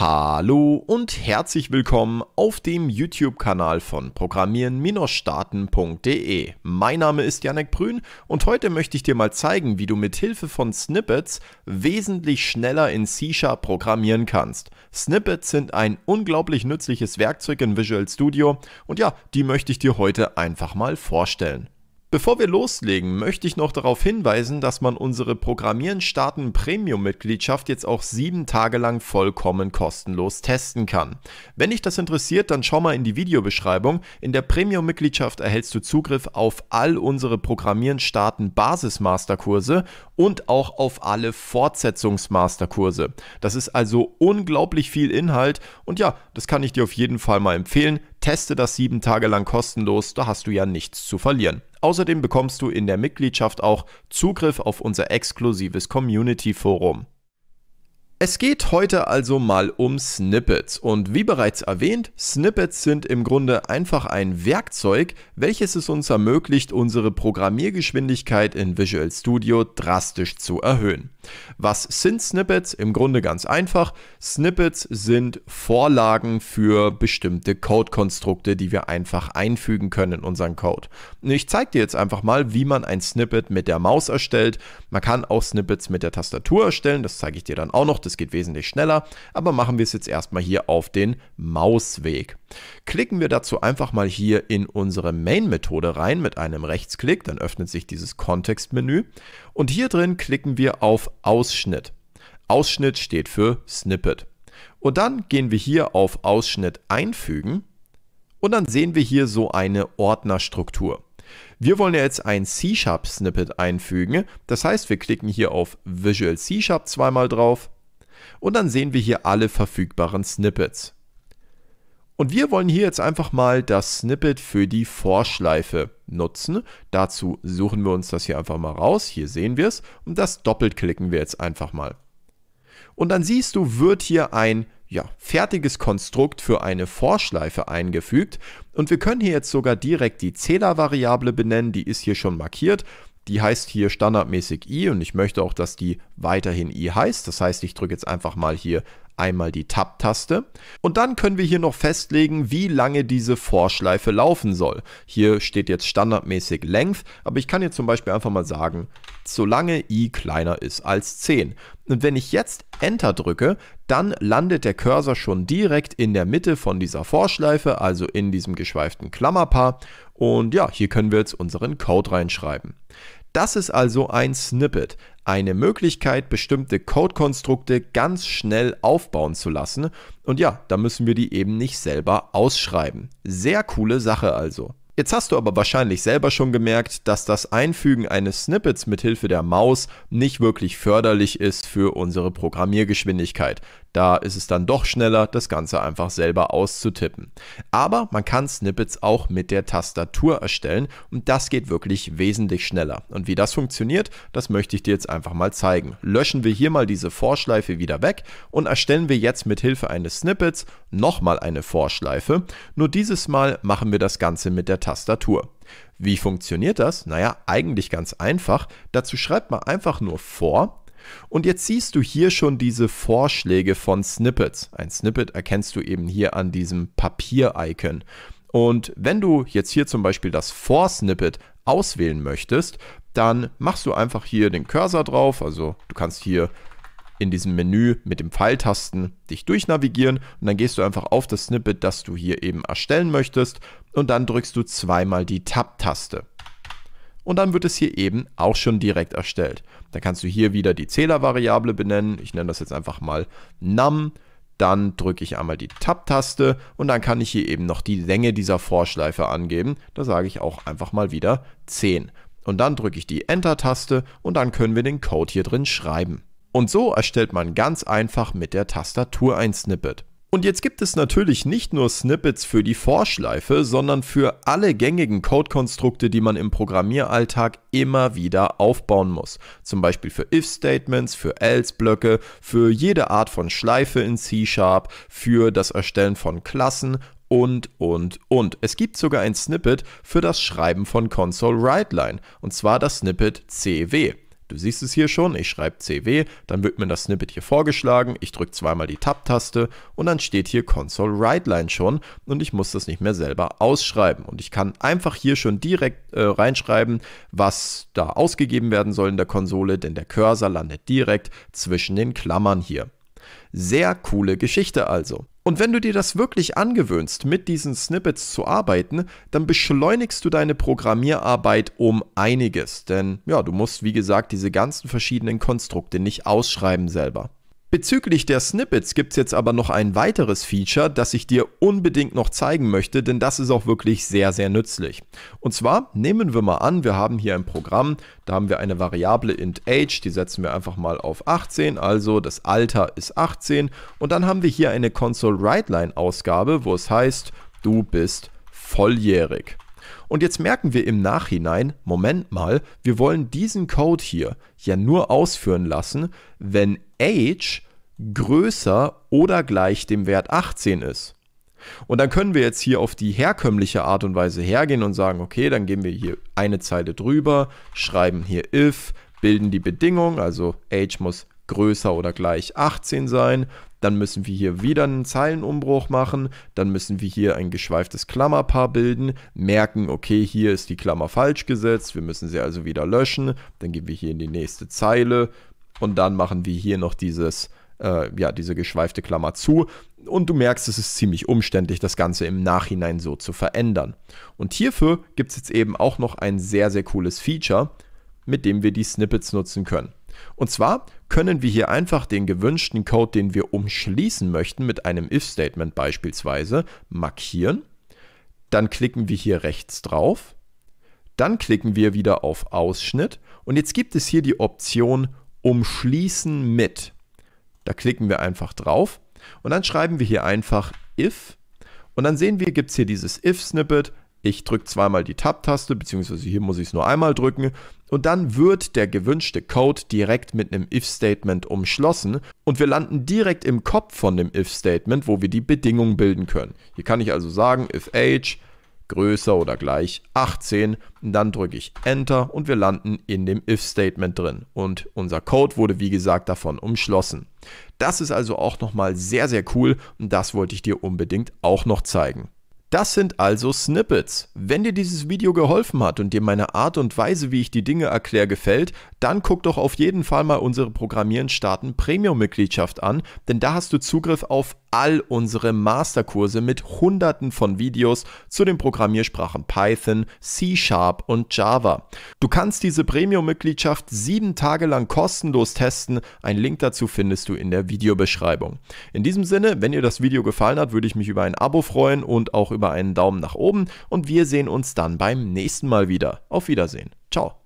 Hallo und herzlich willkommen auf dem YouTube-Kanal von programmieren-starten.de. Mein Name ist Janek Brün und heute möchte ich dir mal zeigen, wie du mit Hilfe von Snippets wesentlich schneller in C-Sharp programmieren kannst. Snippets sind ein unglaublich nützliches Werkzeug in Visual Studio und ja, die möchte ich dir heute einfach mal vorstellen. Bevor wir loslegen, möchte ich noch darauf hinweisen, dass man unsere Programmieren starten Premium-Mitgliedschaft jetzt auch sieben Tage lang vollkommen kostenlos testen kann. Wenn dich das interessiert, dann schau mal in die Videobeschreibung. In der Premium-Mitgliedschaft erhältst du Zugriff auf all unsere Programmieren starten Basis-Masterkurse und auch auf alle Fortsetzungs-Masterkurse. Das ist also unglaublich viel Inhalt und ja, das kann ich dir auf jeden Fall mal empfehlen. Teste das sieben Tage lang kostenlos, da hast du ja nichts zu verlieren. Außerdem bekommst du in der Mitgliedschaft auch Zugriff auf unser exklusives Community-Forum. Es geht heute also mal um Snippets und wie bereits erwähnt, Snippets sind im Grunde einfach ein Werkzeug, welches es uns ermöglicht, unsere Programmiergeschwindigkeit in Visual Studio drastisch zu erhöhen. Was sind Snippets? Im Grunde ganz einfach. Snippets sind Vorlagen für bestimmte Code-Konstrukte, die wir einfach einfügen können in unseren Code. Und ich zeige dir jetzt einfach mal, wie man ein Snippet mit der Maus erstellt. Man kann auch Snippets mit der Tastatur erstellen, das zeige ich dir dann auch noch das geht wesentlich schneller, aber machen wir es jetzt erstmal hier auf den Mausweg. Klicken wir dazu einfach mal hier in unsere Main-Methode rein mit einem Rechtsklick, dann öffnet sich dieses Kontextmenü und hier drin klicken wir auf Ausschnitt. Ausschnitt steht für Snippet. Und dann gehen wir hier auf Ausschnitt einfügen und dann sehen wir hier so eine Ordnerstruktur. Wir wollen ja jetzt ein C-Sharp-Snippet einfügen. Das heißt, wir klicken hier auf Visual C-Sharp zweimal drauf und dann sehen wir hier alle verfügbaren Snippets. Und wir wollen hier jetzt einfach mal das Snippet für die Vorschleife nutzen. Dazu suchen wir uns das hier einfach mal raus. Hier sehen wir es. Und das doppelt klicken wir jetzt einfach mal. Und dann siehst du, wird hier ein ja, fertiges Konstrukt für eine Vorschleife eingefügt. Und wir können hier jetzt sogar direkt die Zählervariable benennen, die ist hier schon markiert die heißt hier standardmäßig i und ich möchte auch, dass die weiterhin i heißt. Das heißt, ich drücke jetzt einfach mal hier einmal die Tab-Taste. Und dann können wir hier noch festlegen, wie lange diese Vorschleife laufen soll. Hier steht jetzt standardmäßig Length, aber ich kann jetzt zum Beispiel einfach mal sagen, solange i kleiner ist als 10. Und wenn ich jetzt Enter drücke, dann landet der Cursor schon direkt in der Mitte von dieser Vorschleife, also in diesem geschweiften Klammerpaar. Und ja, hier können wir jetzt unseren Code reinschreiben. Das ist also ein Snippet, eine Möglichkeit, bestimmte Codekonstrukte ganz schnell aufbauen zu lassen. Und ja, da müssen wir die eben nicht selber ausschreiben. Sehr coole Sache also. Jetzt hast du aber wahrscheinlich selber schon gemerkt, dass das Einfügen eines Snippets mithilfe der Maus nicht wirklich förderlich ist für unsere Programmiergeschwindigkeit. Da ist es dann doch schneller, das Ganze einfach selber auszutippen. Aber man kann Snippets auch mit der Tastatur erstellen und das geht wirklich wesentlich schneller. Und wie das funktioniert, das möchte ich dir jetzt einfach mal zeigen. Löschen wir hier mal diese Vorschleife wieder weg und erstellen wir jetzt mit Hilfe eines Snippets nochmal eine Vorschleife. Nur dieses Mal machen wir das Ganze mit der Tastatur. Wie funktioniert das? Naja, eigentlich ganz einfach. Dazu schreibt man einfach nur vor und jetzt siehst du hier schon diese Vorschläge von Snippets. Ein Snippet erkennst du eben hier an diesem Papier-Icon. Und wenn du jetzt hier zum Beispiel das For-Snippet auswählen möchtest, dann machst du einfach hier den Cursor drauf. Also du kannst hier in diesem Menü mit dem Pfeiltasten dich durchnavigieren und dann gehst du einfach auf das Snippet, das du hier eben erstellen möchtest und dann drückst du zweimal die Tab-Taste und dann wird es hier eben auch schon direkt erstellt. Dann kannst du hier wieder die Zählervariable benennen. Ich nenne das jetzt einfach mal num. Dann drücke ich einmal die Tab-Taste und dann kann ich hier eben noch die Länge dieser Vorschleife angeben. Da sage ich auch einfach mal wieder 10. Und dann drücke ich die Enter-Taste und dann können wir den Code hier drin schreiben. Und so erstellt man ganz einfach mit der Tastatur ein Snippet. Und jetzt gibt es natürlich nicht nur Snippets für die Vorschleife, sondern für alle gängigen Code-Konstrukte, die man im Programmieralltag immer wieder aufbauen muss. Zum Beispiel für If-Statements, für Else-Blöcke, für jede Art von Schleife in C-Sharp, für das Erstellen von Klassen und, und, und. Es gibt sogar ein Snippet für das Schreiben von Console-Writeline, und zwar das Snippet CW. Du siehst es hier schon, ich schreibe CW, dann wird mir das Snippet hier vorgeschlagen, ich drücke zweimal die Tab-Taste und dann steht hier Console Writeline schon und ich muss das nicht mehr selber ausschreiben. Und ich kann einfach hier schon direkt äh, reinschreiben, was da ausgegeben werden soll in der Konsole, denn der Cursor landet direkt zwischen den Klammern hier. Sehr coole Geschichte also. Und wenn du dir das wirklich angewöhnst, mit diesen Snippets zu arbeiten, dann beschleunigst du deine Programmierarbeit um einiges. Denn ja, du musst, wie gesagt, diese ganzen verschiedenen Konstrukte nicht ausschreiben selber. Bezüglich der Snippets gibt es jetzt aber noch ein weiteres Feature, das ich dir unbedingt noch zeigen möchte, denn das ist auch wirklich sehr, sehr nützlich. Und zwar nehmen wir mal an, wir haben hier ein Programm, da haben wir eine Variable int age, die setzen wir einfach mal auf 18, also das Alter ist 18 und dann haben wir hier eine Console Writeline Ausgabe, wo es heißt, du bist volljährig. Und jetzt merken wir im Nachhinein, Moment mal, wir wollen diesen Code hier ja nur ausführen lassen, wenn age größer oder gleich dem Wert 18 ist. Und dann können wir jetzt hier auf die herkömmliche Art und Weise hergehen und sagen, okay, dann gehen wir hier eine Zeile drüber, schreiben hier if, bilden die Bedingung, also age muss größer oder gleich 18 sein, dann müssen wir hier wieder einen Zeilenumbruch machen, dann müssen wir hier ein geschweiftes Klammerpaar bilden, merken, okay, hier ist die Klammer falsch gesetzt, wir müssen sie also wieder löschen, dann gehen wir hier in die nächste Zeile, und dann machen wir hier noch dieses äh, ja, diese geschweifte Klammer zu. Und du merkst, es ist ziemlich umständlich, das Ganze im Nachhinein so zu verändern. Und hierfür gibt es jetzt eben auch noch ein sehr, sehr cooles Feature, mit dem wir die Snippets nutzen können. Und zwar können wir hier einfach den gewünschten Code, den wir umschließen möchten, mit einem If-Statement beispielsweise, markieren. Dann klicken wir hier rechts drauf. Dann klicken wir wieder auf Ausschnitt. Und jetzt gibt es hier die Option umschließen mit. Da klicken wir einfach drauf und dann schreiben wir hier einfach if und dann sehen wir, gibt es hier dieses if-Snippet. Ich drücke zweimal die Tab-Taste, beziehungsweise hier muss ich es nur einmal drücken und dann wird der gewünschte Code direkt mit einem if-Statement umschlossen und wir landen direkt im Kopf von dem if-Statement, wo wir die Bedingung bilden können. Hier kann ich also sagen if age größer oder gleich 18. Dann drücke ich Enter und wir landen in dem If-Statement drin. Und unser Code wurde wie gesagt davon umschlossen. Das ist also auch nochmal sehr, sehr cool und das wollte ich dir unbedingt auch noch zeigen. Das sind also Snippets. Wenn dir dieses Video geholfen hat und dir meine Art und Weise, wie ich die Dinge erkläre, gefällt, dann guck doch auf jeden Fall mal unsere Programmieren starten Premium-Mitgliedschaft an, denn da hast du Zugriff auf all unsere Masterkurse mit hunderten von Videos zu den Programmiersprachen Python, C Sharp und Java. Du kannst diese Premium-Mitgliedschaft sieben Tage lang kostenlos testen. Ein Link dazu findest du in der Videobeschreibung. In diesem Sinne, wenn dir das Video gefallen hat, würde ich mich über ein Abo freuen und auch über einen Daumen nach oben. Und wir sehen uns dann beim nächsten Mal wieder. Auf Wiedersehen. Ciao.